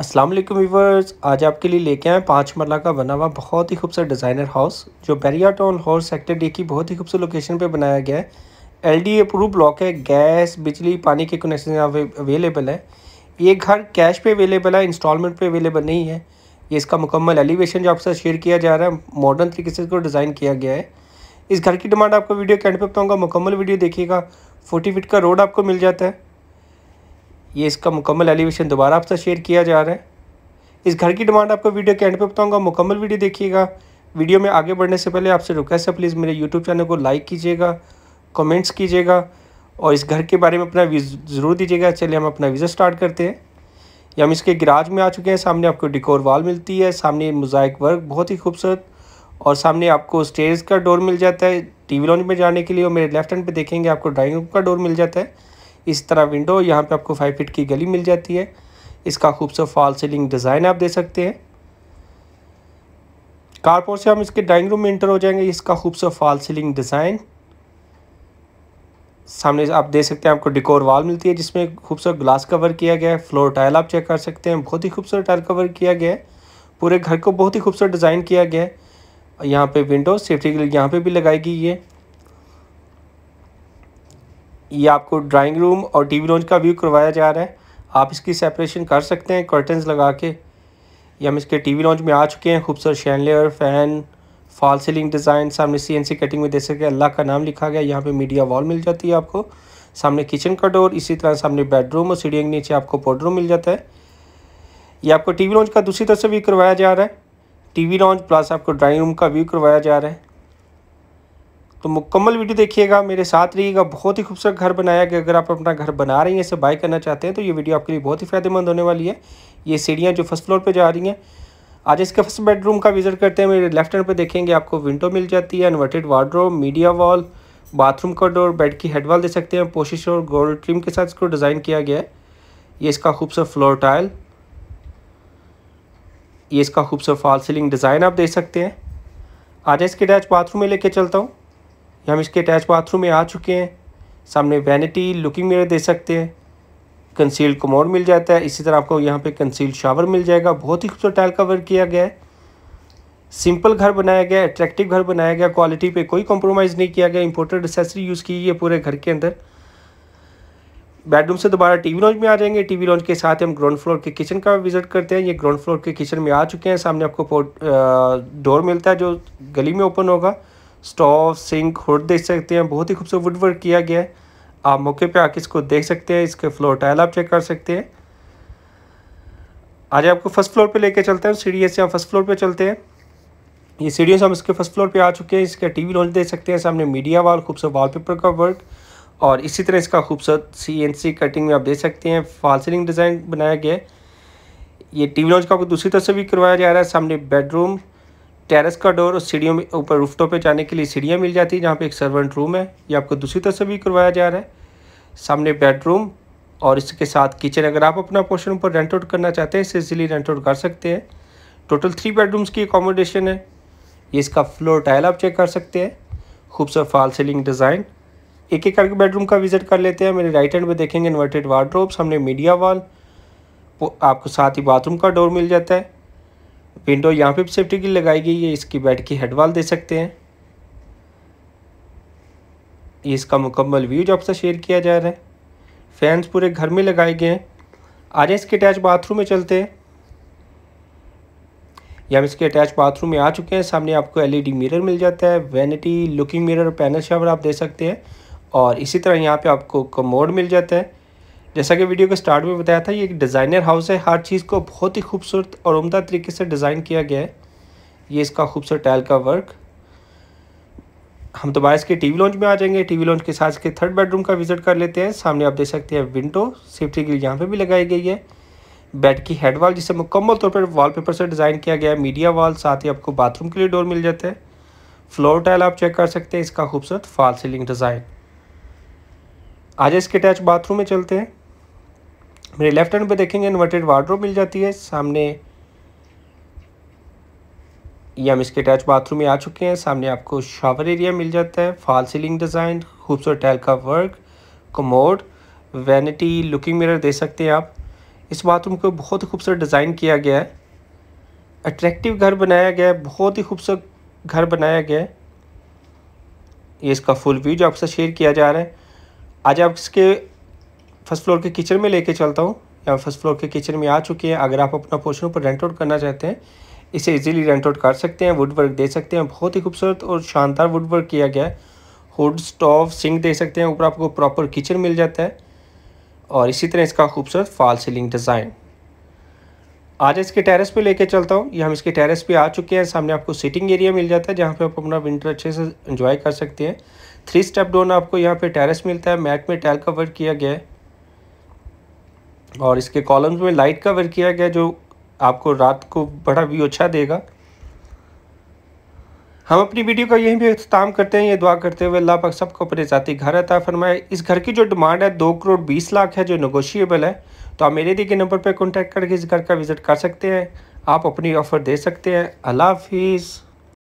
अस्सलाम वालेकुम आज आपके लिए लेके आए पाँच मरला का बना हुआ बहुत ही खूबसूरत डिज़ाइनर हाउस जो Bairia town hall sector D की बहुत ही खूबसूरत लोकेशन पे बनाया गया है एलडी अप्रूव ब्लॉक है गैस बिजली पानी के कनेक्शन यहाँ अवेलेबल है ये घर कैश पे अवेलेबल है इंस्टॉलमेंट पे अवेलेबल नहीं है ये इसका मुकम्मल एलिवेशन जो आपसे शेयर किया जा रहा है मॉडर्न तरीके से इसको डिज़ाइन किया गया है इस घर की डिमांड आपको वीडियो कैंड पर बताऊँगा मुकम्मल वीडियो देखिएगा फोर्टी फिट का रोड आपको मिल जाता है ये इसका मुकम्मल एलिवेशन दोबारा आपसे शेयर किया जा रहा है इस घर की डिमांड आपको वीडियो के एंड पे बताऊंगा मुकम्मल वीडियो देखिएगा वीडियो में आगे बढ़ने से पहले आपसे रिक्वेस्ट है प्लीज़ मेरे यूट्यूब चैनल को लाइक कीजिएगा कमेंट्स कीजिएगा और इस घर के बारे में अपना वीज ज़रूर दीजिएगा चलिए हम अपना वीज़ा स्टार्ट करते हैं या हम इसके गिराज में आ चुके हैं सामने आपको डिकोर वाल मिलती है सामने मोजाइक वर्क बहुत ही खूबसूरत और सामने आपको स्टेज का डोर मिल जाता है टीवी लॉन्च में जाने के लिए और मेरे लेफ्ट हैंड पे देखेंगे आपको ड्राइंग रूम का डोर मिल जाता है इस तरह विंडो यहाँ पे आपको फाइव फिट की गली मिल जाती है इसका खूबसूरत फॉल सीलिंग डिज़ाइन आप दे सकते हैं कारपोर से हम इसके डाइनिंग रूम में इंटर हो जाएंगे इसका खूबसूरत फॉल सीलिंग डिज़ाइन सामने आप देख सकते हैं आपको डिकोर वॉल मिलती है जिसमें खूबसूरत ग्लास कवर किया गया है फ्लोर टाइल आप चेक कर सकते हैं बहुत ही खूबसूरत टाइल कवर किया गया है पूरे घर को बहुत ही खूबसूरत डिज़ाइन किया गया है यहाँ पे विंडो सेफ्टी के लिए यहाँ पे भी लगाई गई है ये आपको ड्राइंग रूम और टीवी लॉन्च का व्यू करवाया जा रहा है आप इसकी सेपरेशन कर सकते हैं कर्टन्स लगा के ये हम इसके टीवी लॉन्च में आ चुके हैं खूबसूरत chandelier fan fall ceiling design सामने सी एन सी कटिंग में दे सके अल्लाह का नाम लिखा गया यहाँ पे मीडिया वॉल मिल जाती है आपको सामने किचन का डोर इसी तरह सामने बेडरूम और सीढ़ियों के नीचे आपको पॉडरूम मिल जाता है ये आपको टीवी लॉन्च का दूसरी तरफ से व्यू करवाया जा रहा है टीवी लॉन्च प्लस आपको ड्राइंग रूम का व्यू करवाया जा रहा है तो मुकम्मल वीडियो देखिएगा मेरे साथ रहिएगा बहुत ही खूबसूरत घर बनाया गया अगर आप अपना घर बना रही हैं इसे बाय करना चाहते हैं तो ये वीडियो आपके लिए बहुत ही फ़ायदेमंद होने वाली है ये सीढ़ियाँ जो फर्स्ट फ्लोर पर जा रही हैं आज इसके फर्स्ट बेडरूम का विजिट करते हैं मेरे लेफ्ट हैंड पर देखेंगे आपको विंडो मिल जाती है inverted wardrobe media wall bathroom का डोर बेड की हेड दे सकते हैं पोशिश और गोल्ड ट्रिम के साथ इसको डिज़ाइन किया गया है ये इसका खूबसूरत फ्लोर टाइल ये इसका खूबसूरत फॉल सीलिंग डिज़ाइन आप देख सकते हैं आज इसके अटैच बाथरूम में लेके चलता हूँ हम इसके अटैच बाथरूम में आ चुके हैं सामने वैनिटी लुकिंग मिरर दे सकते हैं कंसील कमोड मिल जाता है इसी तरह आपको यहाँ पे कंसील शावर मिल जाएगा बहुत ही खूबसूरत टाइल कवर किया गया है सिंपल घर बनाया गया अट्रैक्टिव घर बनाया गया क्वालिटी पे कोई कॉम्प्रोमाइज़ नहीं किया गया इंपोर्टेड एसेसरी यूज़ की है पूरे घर के अंदर बेडरूम से दोबारा टीवी लॉन्च में आ जाएंगे टी लॉन्च के साथ हम ग्राउंड फ्लोर के किचन का विजिट करते हैं ये ग्राउंड फ्लोर के किचन में आ चुके हैं सामने आपको डोर मिलता है जो गली में ओपन होगा स्टोव सिंक हुड देख सकते हैं बहुत ही खूबसूरत वुड वर्क किया गया है आप मौके पे आके इसको देख सकते हैं इसके फ्लोर टाइल आप चेक कर सकते हैं आज आपको फर्स्ट फ्लोर पे लेके चलते हैं सीढ़ी से हम फर्स्ट फ्लोर पे चलते हैं ये सीढ़ियों से हम इसके फर्स्ट फ्लोर पे आ चुके हैं इसका टीवी लॉन्च देख सकते हैं सामने मीडिया वाल खूबसूरत वॉलपेपर का वर्क और इसी तरह इसका खूबसूरत सी कटिंग में आप देख सकते हैं फॉल सीलिंग डिज़ाइन बनाया गया है ये टीवी लॉन्च का आपको दूसरी तरफ से भी करवाया जा रहा है सामने बेडरूम टेरेस का डोर और सीढ़ियों में ऊपर टॉप पर जाने के लिए सीढ़ियाँ मिल जाती है जहाँ पे एक सर्वेंट रूम है ये आपको दूसरी से भी करवाया जा रहा है सामने बेडरूम और इसके साथ किचन अगर आप अपना पोर्शन ऊपर रेंट आउट करना चाहते हैं इसे इजिली रेंट आउट कर सकते हैं टोटल थ्री बेडरूम्स की अकोमोडेशन है ये इसका फ्लोर टाइल आप चेक कर सकते हैं खूबसूरत फॉल सीलिंग डिज़ाइन एक एक करके बेडरूम का विजिट कर लेते हैं मेरे राइट हैंड में देखेंगे इन्वर्टेड वार्ड्रोब सामने मीडिया वॉल आपको साथ ही बाथरूम का डोर मिल जाता है विंडो यहाँ पे भी सेफ्टी की लगाई गई है इसकी बेड की हेडवाल दे सकते हैं ये इसका मुकम्मल व्यूज आपसे शेयर किया जा रहा है फैंस पूरे घर में लगाए गए हैं आज इसके अटैच बाथरूम में चलते हैं या हम इसके अटैच बाथरूम में आ चुके हैं सामने आपको एलईडी मिरर मिल जाता है vanity looking mirror panel shower आप दे सकते हैं और इसी तरह यहाँ पे आपको कमोड मिल जाता है जैसा कि वीडियो के स्टार्ट में बताया था ये एक डिज़ाइनर हाउस है हर चीज़ को बहुत ही खूबसूरत और उमदा तरीके से डिज़ाइन किया गया है ये इसका खूबसूरत टाइल का वर्क हम दोबारा इसके टीवी लॉन्च में आ जाएंगे टीवी लॉन्च के साथ इसके थर्ड बेडरूम का विजिट कर लेते हैं सामने आप देख सकते हैं विंडो सेफ्टी ग्रिल यहाँ पर भी लगाई गई है बेड की हेड वाल जिसे मुकम्मल तौर पर वॉलपेपर से डिज़ाइन किया गया है मीडिया वाल साथ ही आपको बाथरूम के लिए डोर मिल जाता है फ्लोर टाइल आप चेक कर सकते हैं इसका खूबसूरत फॉल सीलिंग डिज़ाइन आज इसके अटैच बाथरूम में चलते हैं मेरे लेफ्ट हैंड पे देखेंगे इन्वर्टेड वार्ड्रोब मिल जाती है सामने ये हम इसके अटैच बाथरूम में आ चुके हैं सामने आपको शावर एरिया मिल जाता है फॉल सीलिंग डिज़ाइन खूबसूरत टैल का work commode vanity looking mirror दे सकते हैं आप इस बाथरूम को बहुत ही खूबसूरत डिज़ाइन किया गया है अट्रैक्टिव घर बनाया गया है बहुत ही खूबसूरत घर बनाया गया है ये इसका फुल व्यू जो आपसे शेयर किया जा रहा है आज आप इसके फर्स्ट फ्लोर के किचन में लेके चलता हूँ यहाँ फर्स्ट फ्लोर के किचन में आ चुके हैं अगर आप अपना पोर्शन ऊपर रेंट आउट करना चाहते हैं इसे इजीली रेंट आउट कर सकते हैं वुड वर्क दे सकते हैं बहुत ही खूबसूरत और शानदार वुड वर्क किया गया है हुड स्टोव सिंक दे सकते हैं ऊपर आपको प्रॉपर किचन मिल जाता है और इसी तरह इसका खूबसूरत फॉल सीलिंग डिज़ाइन आज इसके टेरेस पे लेके चलता हूँ ये हम इसके टेरेस पे आ चुके हैं सामने आपको सिटिंग एरिया मिल जाता है जहाँ पे आप अपना विंटर अच्छे से एंजॉय कर सकते हैं थ्री स्टेप डोन आपको यहाँ पे टेरेस मिलता है मैट में टाइल का वर्क किया गया है और इसके कॉलम्स में लाइट कवर किया गया जो आपको रात को बड़ा व्यू अच्छा देगा हम अपनी वीडियो का यहीं भी अख्ताम करते हैं ये दुआ करते हुए अल्लाह पाक सबको अपने ज़ाती घर अता फरमाए इस घर की जो डिमांड है दो करोड़ बीस लाख है जो नगोशिएबल है तो आप मेरे दी के नंबर पर कॉन्टैक्ट करके इस घर का विज़िट कर सकते हैं आप अपनी ऑफ़र दे सकते हैं अल्लाह हाफिज़